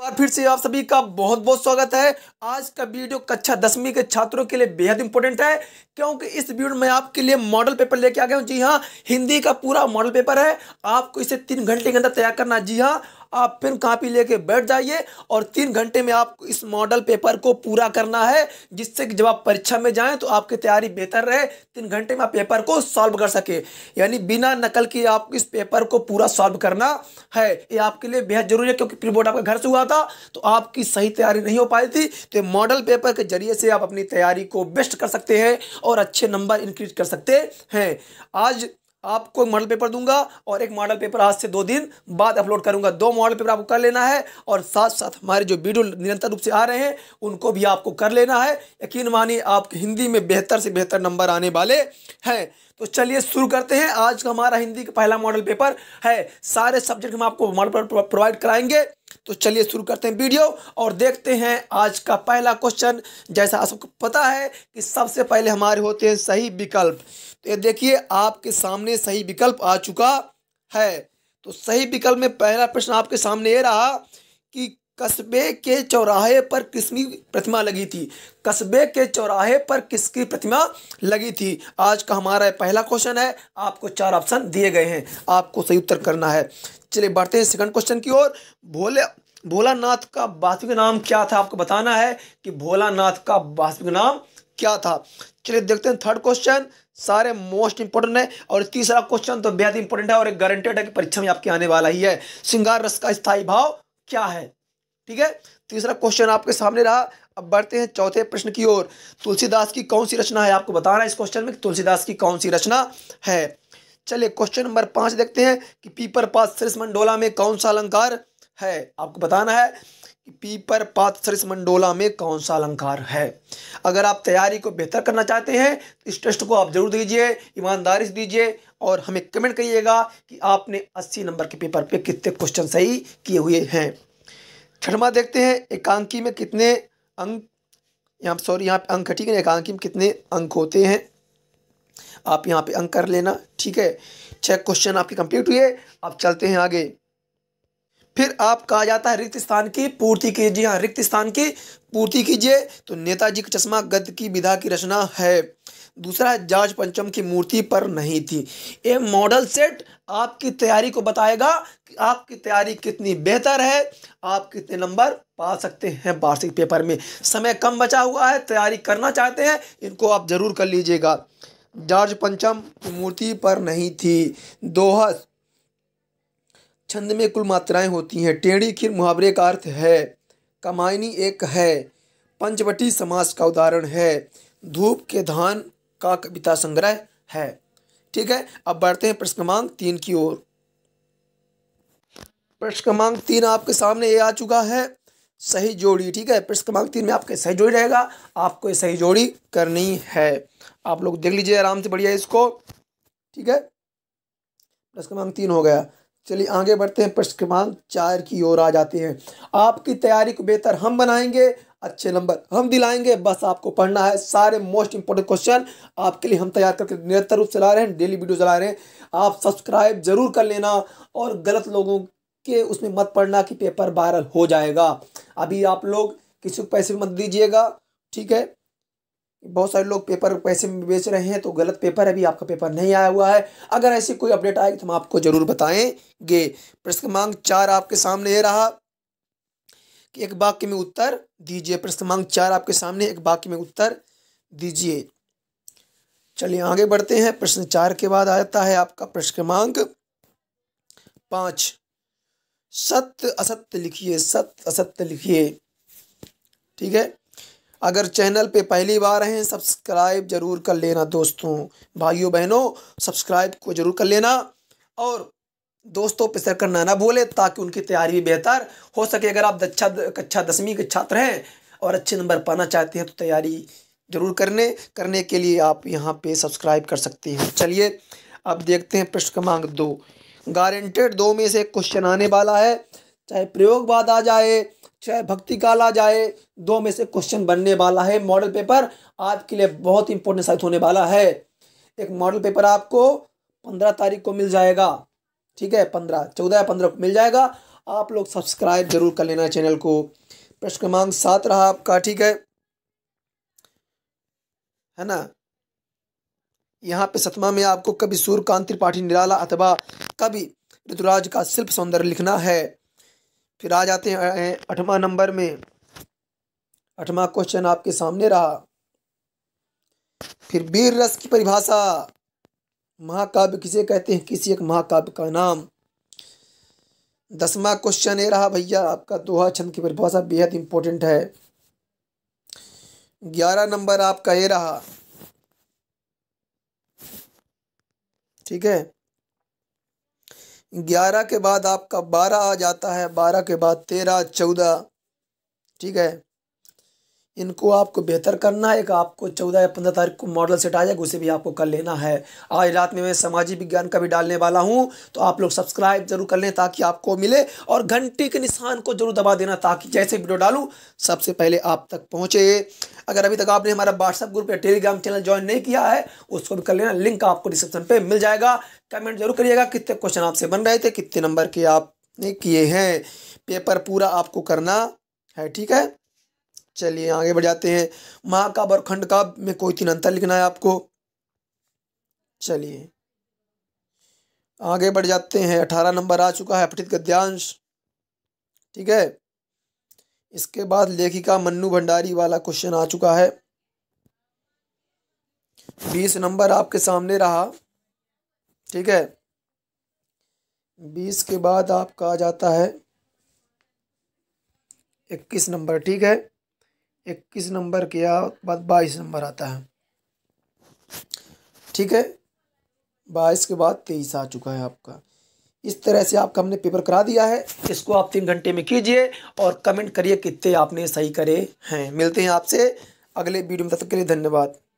बार फिर से आप सभी का बहुत बहुत स्वागत है आज का वीडियो कक्षा दसवीं के छात्रों के लिए बेहद इंपॉर्टेंट है क्योंकि इस वीडियो में आपके लिए मॉडल पेपर लेके आ गया हूँ जी हाँ हिंदी का पूरा मॉडल पेपर है आपको इसे तीन घंटे के अंदर तैयार करना जी हाँ आप पेन कापी लेके बैठ जाइए और तीन घंटे में आप इस मॉडल पेपर को पूरा करना है जिससे कि जब आप परीक्षा में जाएं तो आपकी तैयारी बेहतर रहे तीन घंटे में आप पेपर को सॉल्व कर सके यानी बिना नकल के आप इस पेपर को पूरा सॉल्व करना है ये आपके लिए बेहद जरूरी है क्योंकि प्री बोर्ड आपका घर से हुआ था तो आपकी सही तैयारी नहीं हो पाई थी तो मॉडल पेपर के जरिए से आप अपनी तैयारी को बेस्ट कर सकते हैं और अच्छे नंबर इंक्रीज कर सकते हैं आज आपको मॉडल पेपर दूंगा और एक मॉडल पेपर आज से दो दिन बाद अपलोड करूंगा दो मॉडल पेपर आपको कर लेना है और साथ साथ हमारे जो वीडियो निरंतर रूप से आ रहे हैं उनको भी आपको कर लेना है यकीन मानिए आपके हिंदी में बेहतर से बेहतर नंबर आने वाले हैं तो चलिए शुरू करते हैं आज का हमारा हिंदी का पहला मॉडल पेपर है सारे सब्जेक्ट हम आपको मॉडल पेपर प्रोवाइड कराएंगे तो चलिए शुरू करते हैं वीडियो और देखते हैं आज का पहला क्वेश्चन जैसा आप सबको पता है कि सबसे पहले हमारे होते हैं सही विकल्प तो ये देखिए आपके सामने सही विकल्प आ चुका है तो सही विकल्प में पहला प्रश्न आपके सामने ये रहा कि कस्बे के चौराहे पर किसकी प्रतिमा लगी थी कस्बे के चौराहे पर किसकी प्रतिमा लगी थी आज का हमारा पहला क्वेश्चन है आपको चार ऑप्शन दिए गए हैं आपको सही उत्तर करना है चलिए बढ़ते हैं सेकंड क्वेश्चन की ओर भोले भोलानाथ का वास्तविक नाम क्या था आपको बताना है कि भोलानाथ का वास्तविक नाम क्या था चलिए देखते हैं थर्ड क्वेश्चन सारे मोस्ट इंपोर्टेंट है और तीसरा क्वेश्चन तो बेहद इंपोर्टेंट है और एक गारंटेड है कि परीक्षा में आपके आने वाला ही है श्रृंगार रस का स्थायी भाव क्या है ठीक है तीसरा क्वेश्चन आपके सामने रहा अब बढ़ते हैं चौथे प्रश्न की ओर तुलसीदास की कौन सी रचना है आपको बताना है इस क्वेश्चन में तुलसीदास की कौन सी रचना है चलिए क्वेश्चन नंबर पांच देखते हैं कि पीपर पात सरिस मंडोला में कौन सा अलंकार है आपको बताना है कि पीपर पात सरिस मंडोला में कौन सा अलंकार है अगर आप तैयारी को बेहतर करना चाहते हैं तो इस टेस्ट को आप जरूर दीजिए ईमानदारी से दीजिए और हमें कमेंट करिएगा कि आपने अस्सी नंबर के पेपर पे कितने क्वेश्चन सही किए हुए हैं छठवा देखते हैं एकांकी में कितने अंक यहाँ सॉरी यहाँ पे अंक ठीक है एकांकी में कितने अंक होते हैं आप यहाँ पे अंक कर लेना ठीक है छः क्वेश्चन आपके कंप्लीट हुए आप चलते हैं आगे फिर आप कहा जाता है रिक्त स्थान की पूर्ति कीजिए हाँ रिक्त स्थान की पूर्ति कीजिए तो नेताजी का चश्मा गद्य की विधा की रचना है दूसरा जॉर्ज पंचम की मूर्ति पर नहीं थी ए मॉडल सेट आपकी तैयारी को बताएगा कि आपकी तैयारी कितनी बेहतर है आप कितने नंबर पा सकते हैं वार्षिक पेपर में समय कम बचा हुआ है तैयारी करना चाहते हैं इनको आप ज़रूर कर लीजिएगा जॉर्ज पंचम की मूर्ति पर नहीं थी दोहस छंद में कुल मात्राएं होती हैं टेढ़ी खीर मुहावरे का अर्थ है कमायनी एक है पंचवटी समाज का उदाहरण है धूप के धान का कविता संग्रह है ठीक है अब बढ़ते हैं प्रश्न क्रमांक तीन की ओर प्रश्न क्रमांक तीन आपके सामने ये आ चुका है सही जोड़ी ठीक है प्रश्न क्रमांक तीन में आपके सही जोड़ी रहेगा आपको ये सही जोड़ी करनी है आप लोग देख लीजिए आराम से बढ़िया इसको ठीक है प्रश्न क्रमांक तीन हो गया चलिए आगे बढ़ते हैं प्रश्न क्रमांक चार की ओर आ जाते हैं आपकी तैयारी को बेहतर हम बनाएंगे अच्छे नंबर हम दिलाएंगे बस आपको पढ़ना है सारे मोस्ट इंपॉर्टेंट क्वेश्चन आपके लिए हम तैयार करके निरंतर रूप से ला रहे हैं डेली वीडियो चला रहे हैं आप सब्सक्राइब जरूर कर लेना और गलत लोगों के उसमें मत पढ़ना कि पेपर वायरल हो जाएगा अभी आप लोग किसी को पैसे मत दीजिएगा ठीक है बहुत सारे लोग पेपर पैसे में बेच रहे हैं तो गलत पेपर है अभी आपका पेपर नहीं आया हुआ है अगर ऐसी कोई अपडेट आएगी तो हम आपको ज़रूर बताएंगे प्रश्न क्रमांक चार आपके सामने ये रहा कि एक वाक्य में उत्तर दीजिए प्रश्न मांग चार आपके सामने एक वाक्य में उत्तर दीजिए चलिए आगे बढ़ते हैं प्रश्न चार के बाद आ जाता है आपका प्रश्न क्रमांक पाँच सत्य असत्य लिखिए सत्य असत्य लिखिए ठीक है अगर चैनल पे पहली बार हैं सब्सक्राइब जरूर कर लेना दोस्तों भाइयों बहनों सब्सक्राइब को जरूर कर लेना और दोस्तों पिसर करना ना भूलें ताकि उनकी तैयारी भी बेहतर हो सके अगर आप दक्षा कक्षा दसवीं के छात्र हैं और अच्छे नंबर पाना चाहते हैं तो तैयारी जरूर करने करने के लिए आप यहाँ पे सब्सक्राइब कर सकते हैं चलिए अब देखते हैं प्रश्न क्रमांक दो गारंटेड दो में से क्वेश्चन आने वाला है चाहे प्रयोगवाद आ जाए चाहे भक्ति काल आ जाए दो में से क्वेश्चन बनने वाला है मॉडल पेपर आपके लिए बहुत इंपॉर्टेंट साबित होने वाला है एक मॉडल पेपर आपको पंद्रह तारीख को मिल जाएगा ठीक है पंद्रह चौदह या पंद्रह मिल जाएगा आप लोग सब्सक्राइब जरूर कर लेना चैनल को प्रश्न क्रमांक सात रहा आपका ठीक है है ना यहाँ पे सतमा में आपको कभी सूर्य कांत त्रिपाठी निराला अथवा कभी ऋतुराज का शिल्प सौंदर्य लिखना है फिर आ जाते हैं अठवा नंबर में अठवा क्वेश्चन आपके सामने रहा फिर वीर रस की परिभाषा महाकाव्य किसे कहते हैं किसी एक महाकाव्य का नाम दसवा क्वेश्चन ये रहा भैया आपका दोहा छंद की परिभाषा बेहद इंपॉर्टेंट है ग्यारह नंबर आपका ये रहा ठीक है ग्यारह के बाद आपका बारह आ जाता है बारह के बाद तेरह चौदह ठीक है इनको आपको बेहतर करना है एक आपको चौदह या पंद्रह तारीख को मॉडल सेट आ जाएगा उसे भी आपको कर लेना है आज रात में मैं सामाजिक विज्ञान का भी डालने वाला हूँ तो आप लोग सब्सक्राइब जरूर कर लें ताकि आपको मिले और घंटी के निशान को जरूर दबा देना ताकि जैसे वीडियो डालूँ सबसे पहले आप तक पहुँचे अगर अभी तक आपने हमारा व्हाट्सअप ग्रुप या टेलीग्राम चैनल ज्वाइन नहीं किया है उसको भी कर लेना लिंक आपको डिस्क्रिप्शन पर मिल जाएगा कमेंट जरूर करिएगा कितने क्वेश्चन आपसे बन रहे थे कितने नंबर के आपने किए हैं पेपर पूरा आपको करना है ठीक है चलिए आगे बढ़ जाते हैं महाकाव्य और खंड काव्य में कोई तीन अंतर लिखना है आपको चलिए आगे बढ़ जाते हैं अठारह नंबर आ चुका है पठित गद्यांश ठीक है इसके बाद लेखिका मन्नू भंडारी वाला क्वेश्चन आ चुका है बीस नंबर आपके सामने रहा ठीक है बीस के बाद आपका आ जाता है इक्कीस नंबर ठीक है इक्कीस नंबर के बाद बाईस नंबर आता है ठीक है बाईस के बाद तेईस आ चुका है आपका इस तरह से आपका हमने पेपर करा दिया है इसको आप तीन घंटे में कीजिए और कमेंट करिए कितने आपने सही करे हैं मिलते हैं आपसे अगले वीडियो में तब तक के लिए धन्यवाद